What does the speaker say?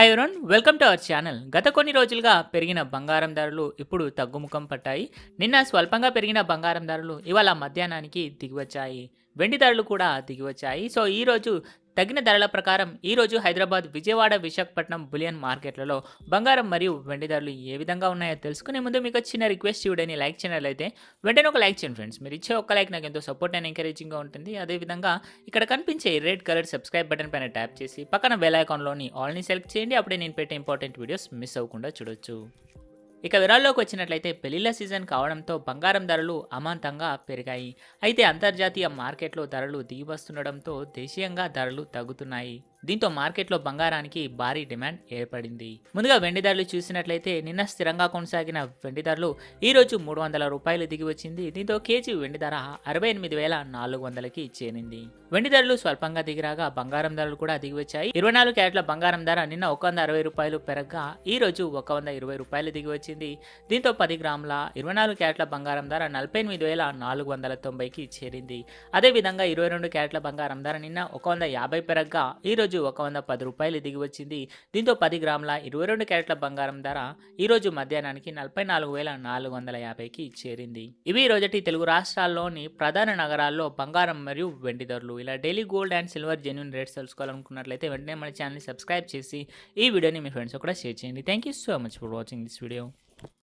hi everyone welcome to our channel గత కొన్ని రోజులుగా పెరిగిన బంగారం ధరలు ఇప్పుడు తగ్గుముఖం పట్టాయి నిన్న స్వల్పంగా పెరిగిన బంగారం ధరలు ఇవాళ మధ్యాహ్నానికి దిగివచ్చాయి వెండి ధరలు కూడా దిగివచ్చాయి సో ఈరోజు తగిన ధరల ప్రకారం ఈరోజు హైదరాబాద్ విజయవాడ విశాఖపట్నం బులియన్ మార్కెట్లలో బంగారం మరియు వెండి ధరలు ఏ విధంగా ఉన్నాయో తెలుసుకునే ముందు మీకు చిన్న రిక్వెస్ట్ చూడని లైక్ చేయాలైతే వెంటనే ఒక లైక్ చేయండి ఫ్రెండ్స్ మీరు ఇచ్చే ఒక్క లైక్ నాకు ఎంతో సపోర్ట్ అండ్ ఎంకరేజింగ్గా ఉంటుంది అదేవిధంగా ఇక్కడ కనిపించే రెడ్ కలర్ సబ్స్క్రైబ్ బటన్ పైన ట్యాప్ చేసి పక్కన బెల్ ఐకాన్లోని ఆల్ని సెలెక్ట్ చేయండి అప్పుడే నేను పెట్టే ఇంపార్టెంట్ వీడియోస్ మిస్ అవ్వకుండా చూడొచ్చు ఇక విరాల్లోకి వచ్చినట్లయితే పెళ్లిళ్ల సీజన్ కావడంతో బంగారం ధరలు అమాంతంగా పెరిగాయి అయితే అంతర్జాతీయ మార్కెట్లో ధరలు దిగివస్తుండడంతో దేశీయంగా ధరలు తగ్గుతున్నాయి దీంతో మార్కెట్లో బంగారానికి భారీ డిమాండ్ ఏర్పడింది ముందుగా వెండి ధరలు చూసినట్లయితే నిన్న స్థిరంగా కొనసాగిన వెండి ధరలు ఈరోజు మూడు వందల రూపాయలు దిగి వచ్చింది దీంతో కేజీ వెండి ధర అరవై ఎనిమిది వేల నాలుగు వందలకి చేరింది వెండి ధరలు స్వల్పంగా దిగిరాగా బంగారం ధరలు కూడా దిగివచ్చాయి ఇరవై నాలుగు క్యారెట్ల బంగారం ధర నిన్న ఒక వంద అరవై రూపాయలు పెరగ్గా ఈ రోజు ఒక వంద ఇరవై రూపాయలు దిగి వచ్చింది దీంతో పది గ్రాముల ఇరవై నాలుగు క్యారెట్ల బంగారం ధర నలభై ఎనిమిది వేల నాలుగు వందల తొంభైకి చేరింది అదేవిధంగా ఇరవై రెండు క్యారెట్ల బంగారం ధర నిన్న ఒక వంద యాభై పెరగ్గా ఈ రోజు ఈరోజు ఒక వంద పది రూపాయలు దిగి వచ్చింది దీంతో పది గ్రాముల ఇరవై రెండు క్యారెట్ల బంగారం ధర ఈరోజు మధ్యాహ్నానికి నలభై నాలుగు వేల నాలుగు వందల యాభైకి చేరింది ఇవి రోజటి తెలుగు రాష్ట్రాల్లోని ప్రధాన నగరాల్లో బంగారం మరియు వెండి ధరలు ఇలా daily gold and silver genuine rates తెలుసుకోవాలనుకున్నట్లయితే వెంటనే మన ఛానల్ సబ్స్క్రైబ్ చేసి ఈ వీడియోని మీ ఫ్రెండ్స్ కూడా షేర్ చేయండి thank you so much for watching this video